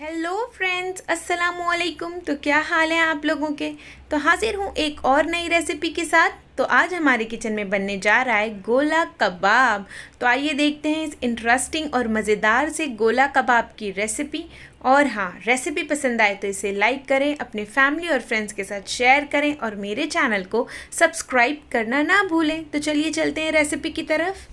hello friends अस्सलाम वालेकुम तो क्या हाल है आप लोगों के तो हाजिर हूँ एक और नई रेसिपी के साथ तो आज हमारे किचन में बनने जा रहा है गोला कबाब तो आइए देखते हैं इस इंटरेस्टिंग और मज़ेदार से गोला कबाब की रेसिपी और हाँ रेसिपी पसंद आए तो इसे लाइक करें अपने फैमिली और फ्रेंड्स के साथ शेयर करें और मेरे चैनल को सब्सक्राइब करना ना भूलें तो चलिए चलते हैं रेसिपी की तरफ़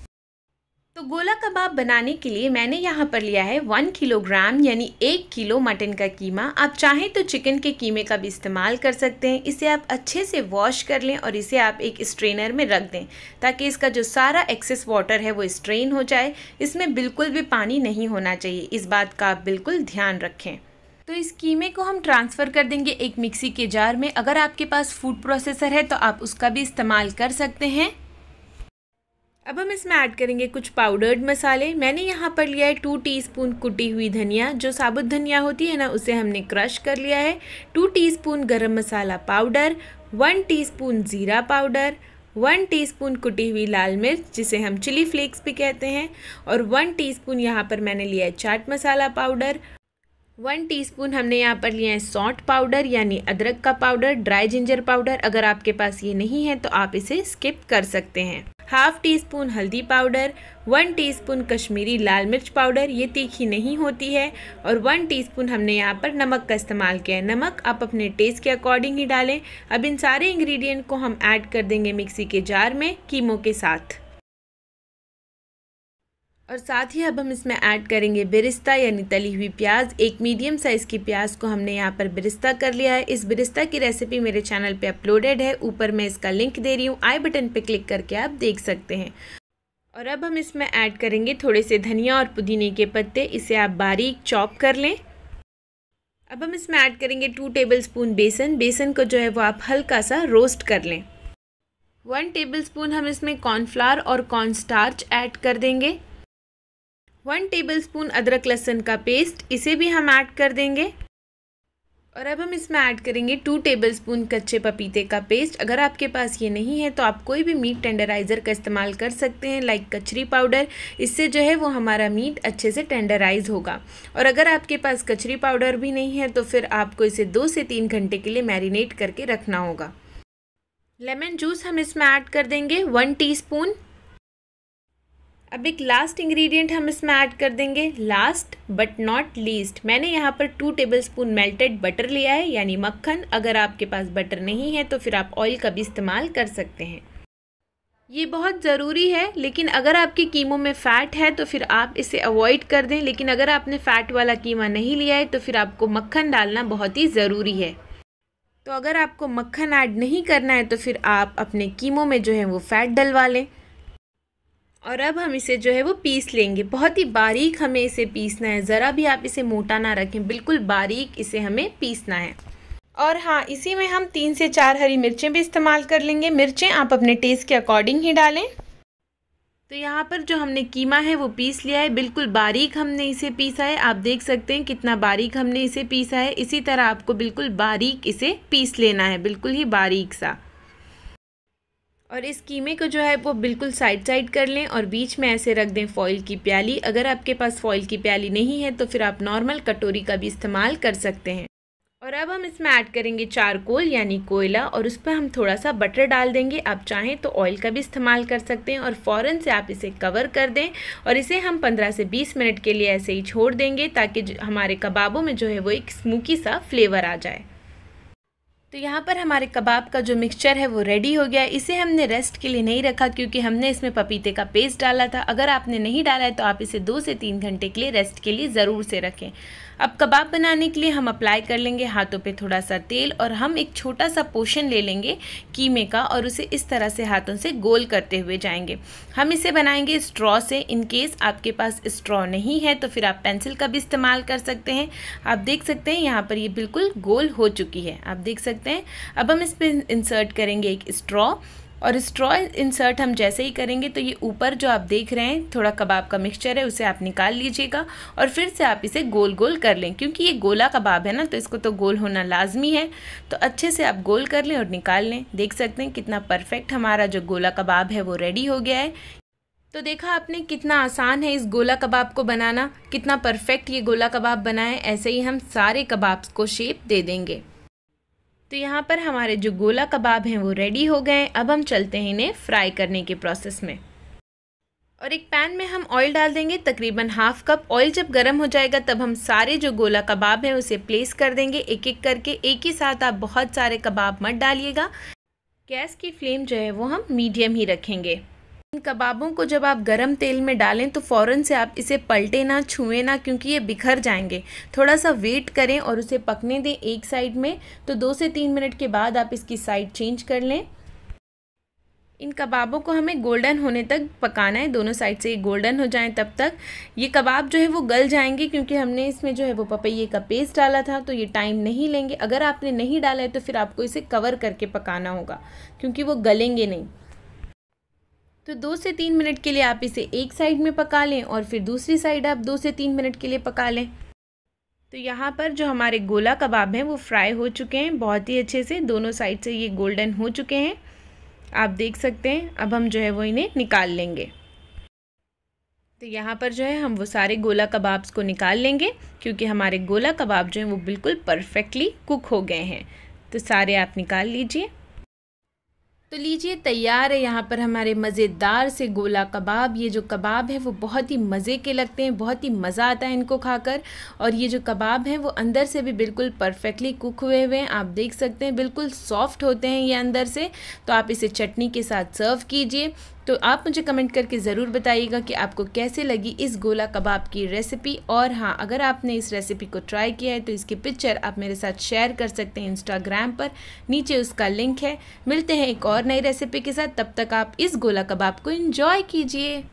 तो गोला कबाब बनाने के लिए मैंने यहाँ पर लिया है वन किलोग्राम यानी एक किलो मटन का कीमा आप चाहें तो चिकन के कीमे का भी इस्तेमाल कर सकते हैं इसे आप अच्छे से वॉश कर लें और इसे आप एक स्ट्रेनर में रख दें ताकि इसका जो सारा एक्सेस वाटर है वो स्ट्रेन हो जाए इसमें बिल्कुल भी पानी नहीं होना चाहिए इस बात का आप बिल्कुल ध्यान रखें तो इस कीमे को हम ट्रांसफ़र कर देंगे एक मिक्सी के जार में अगर आपके पास फूड प्रोसेसर है तो आप उसका भी इस्तेमाल कर सकते हैं अब हम इसमें ऐड करेंगे कुछ पाउडर्ड मसाले मैंने यहाँ पर लिया है टू टीस्पून कुटी हुई धनिया जो साबुत धनिया होती है ना उसे हमने क्रश कर लिया है two teaspoon garam masala powder one teaspoon jeera powder one teaspoon कुटी हुई लाल मिर्च जिसे हम चिली फ्लेक्स भी कहते हैं और वन टी यहाँ पर मैंने लिया है chaat masala powder one teaspoon हमने यहाँ पर लिया है सौंठ पाउडर यानी अदरक का पाउडर ड्राई जिंजर पाउडर अगर आपके पास ये नहीं है तो आप इसे स्किप कर सकते हैं हाफ टी स्पून हल्दी पाउडर वन टीस्पून कश्मीरी लाल मिर्च पाउडर ये तीखी नहीं होती है और वन टीस्पून हमने यहाँ पर नमक का इस्तेमाल किया है नमक आप अपने टेस्ट के अकॉर्डिंग ही डालें अब इन सारे इंग्रेडिएंट को हम ऐड कर देंगे मिक्सी के जार में कीमो के साथ और साथ ही अब हम इसमें ऐड करेंगे बिरिस्ता यानी तली हुई प्याज एक मीडियम साइज़ की प्याज को हमने यहाँ पर बिरिस्ता कर लिया है इस बिरिस्ता की रेसिपी मेरे चैनल पे अपलोडेड है ऊपर मैं इसका लिंक दे रही हूँ आई बटन पे क्लिक करके आप देख सकते हैं और अब हम इसमें ऐड करेंगे थोड़े से धनिया और पुदीने के पत्ते इसे आप बारीक चॉप कर लें अब हम इसमें ऐड करेंगे टू टेबल स्पून बेसन बेसन को जो है वो आप हल्का सा रोस्ट कर लें वन टेबल स्पून हम इसमें कॉर्नफ्लावर और कॉर्न स्टार्च ऐड कर देंगे वन टेबल स्पून अदरक लहसुन का पेस्ट इसे भी हम ऐड कर देंगे और अब हम इसमें ऐड करेंगे टू टेबल स्पून कच्चे पपीते का पेस्ट अगर आपके पास ये नहीं है तो आप कोई भी मीट टेंडराइज़र का इस्तेमाल कर सकते हैं लाइक कचरी पाउडर इससे जो है वो हमारा मीट अच्छे से टेंडराइज होगा और अगर आपके पास कचरी पाउडर भी नहीं है तो फिर आपको इसे दो से तीन घंटे के लिए मैरिनेट करके रखना होगा लेमन जूस हम इसमें ऐड कर देंगे वन टी अब एक लास्ट इंग्रेडिएंट हम इसमें ऐड कर देंगे लास्ट बट नॉट लीस्ट मैंने यहाँ पर two tablespoon melted butter लिया है यानी मक्खन अगर आपके पास बटर नहीं है तो फिर आप ऑयल का भी इस्तेमाल कर सकते हैं ये बहुत ज़रूरी है लेकिन अगर आपके कीमो में फ़ैट है तो फिर आप इसे अवॉइड कर दें लेकिन अगर आपने फ़ैट वाला कीमा नहीं लिया है तो फिर आपको मक्खन डालना बहुत ही ज़रूरी है तो अगर आपको मक्खन ऐड नहीं करना है तो फिर आप अपने कीमो में जो है वो फ़ैट डलवा लें और अब हम इसे जो है वो पीस लेंगे बहुत ही बारीक हमें इसे पीसना है ज़रा भी आप इसे मोटा ना रखें बिल्कुल बारीक इसे हमें पीसना है और हाँ इसी में हम तीन से चार हरी मिर्चें भी इस्तेमाल कर लेंगे मिर्चें आप अपने टेस्ट के अकॉर्डिंग ही डालें तो यहाँ पर जो हमने कीमा है वो पीस लिया है बिल्कुल बारीक हमने इसे पीसा है आप देख सकते हैं कितना बारीक हमने इसे पीसा है इसी तरह आपको बिल्कुल बारीक इसे पीस लेना है बिल्कुल ही बारीक सा और इस कीमे को जो है वो बिल्कुल साइड साइड कर लें और बीच में ऐसे रख दें फॉइल की प्याली अगर आपके पास फॉइल की प्याली नहीं है तो फिर आप नॉर्मल कटोरी का भी इस्तेमाल कर सकते हैं और अब हम इसमें ऐड करेंगे चारकोल यानी कोयला और उस पर हम थोड़ा सा बटर डाल देंगे आप चाहें तो ऑयल का भी इस्तेमाल कर सकते हैं और फ़ौरन से आप इसे कवर कर दें और इसे हम 15 से 20 मिनट के लिए ऐसे ही छोड़ देंगे ताकि हमारे कबाबों में जो है वो एक स्मूकी सा फ्लेवर आ जाए तो यहाँ पर हमारे कबाब का जो मिक्सचर है वो रेडी हो गया इसे हमने रेस्ट के लिए नहीं रखा क्योंकि हमने इसमें पपीते का पेस्ट डाला था अगर आपने नहीं डाला है तो आप इसे दो से तीन घंटे के लिए रेस्ट के लिए ज़रूर से रखें अब कबाब बनाने के लिए हम अप्लाई कर लेंगे हाथों पे थोड़ा सा तेल और हम एक छोटा सा पोशन ले लेंगे कीमे का और उसे इस तरह से हाथों से गोल करते हुए जाएंगे हम इसे बनाएंगे स्ट्रॉ से इन केस आपके पास स्ट्रॉ नहीं है तो फिर आप पेंसिल का भी इस्तेमाल कर सकते हैं आप देख सकते हैं यहाँ पर ये बिल्कुल गोल हो चुकी है आप देख सकते हैं अब हम इस पर इंसर्ट करेंगे एक स्ट्रॉ और स्ट्रॉ इंसर्ट हम जैसे ही करेंगे तो ये ऊपर जो आप देख रहे हैं थोड़ा कबाब का मिक्सचर है उसे आप निकाल लीजिएगा और फिर से आप इसे गोल गोल कर लें क्योंकि ये गोला कबाब है ना तो इसको तो गोल होना लाजमी है तो अच्छे से आप गोल कर लें और निकाल लें देख सकते हैं कितना परफेक्ट हमारा जो गोला कबाब है वो रेडी हो गया है तो देखा आपने कितना आसान है इस गोला कबाब को बनाना कितना परफेक्ट ये गोला कबाब बना है ऐसे ही हम सारे कबाब को शेप दे देंगे तो यहाँ पर हमारे जो गोला कबाब हैं वो रेडी हो गए अब हम चलते हैं इन्हें फ्राई करने के प्रोसेस में और एक पैन में हम ऑयल डाल देंगे तकरीबन हाफ कप ऑयल जब गर्म हो जाएगा तब हम सारे जो गोला कबाब हैं उसे प्लेस कर देंगे एक एक करके एक ही साथ आप बहुत सारे कबाब मत डालिएगा गैस की फ्लेम जो है वो हम मीडियम ही रखेंगे इन कबाबों को जब आप गरम तेल में डालें तो फ़ौरन से आप इसे पलटे ना छुए ना क्योंकि ये बिखर जाएंगे थोड़ा सा वेट करें और उसे पकने दें एक साइड में तो दो से तीन मिनट के बाद आप इसकी साइड चेंज कर लें इन कबाबों को हमें गोल्डन होने तक पकाना है दोनों साइड से ये गोल्डन हो जाए तब तक ये कबाब जो है वो गल जाएंगे क्योंकि हमने इसमें जो है वो पपैये का पेस्ट डाला था तो ये टाइम नहीं लेंगे अगर आपने नहीं डाला है तो फिर आपको इसे कवर करके पकाना होगा क्योंकि वो गलेंगे नहीं तो दो से तीन मिनट के लिए आप इसे एक साइड में पका लें और फिर दूसरी साइड आप दो से तीन मिनट के लिए पका लें तो यहाँ पर जो हमारे गोला कबाब हैं वो फ्राई हो चुके हैं बहुत ही अच्छे से दोनों साइड से ये गोल्डन हो चुके हैं आप देख सकते हैं अब हम जो है वो इन्हें निकाल लेंगे तो यहाँ पर जो है हम वो सारे गोला कबाब्स को निकाल लेंगे क्योंकि हमारे गोला कबाब जो हैं वो बिल्कुल परफेक्टली कुक हो गए हैं तो सारे आप निकाल लीजिए तो लीजिए तैयार है यहाँ पर हमारे मज़ेदार से गोला कबाब ये जो कबाब है वो बहुत ही मज़े के लगते हैं बहुत ही मज़ा आता है इनको खाकर और ये जो कबाब हैं वो अंदर से भी बिल्कुल परफेक्टली कुक हुए हुए हैं आप देख सकते हैं बिल्कुल सॉफ्ट होते हैं ये अंदर से तो आप इसे चटनी के साथ सर्व कीजिए तो आप मुझे कमेंट करके ज़रूर बताइएगा कि आपको कैसे लगी इस गोला कबाब की रेसिपी और हाँ अगर आपने इस रेसिपी को ट्राई किया है तो इसकी पिक्चर आप मेरे साथ शेयर कर सकते हैं इंस्टाग्राम पर नीचे उसका लिंक है मिलते हैं एक और नई रेसिपी के साथ तब तक आप इस गोला कबाब को इन्जॉय कीजिए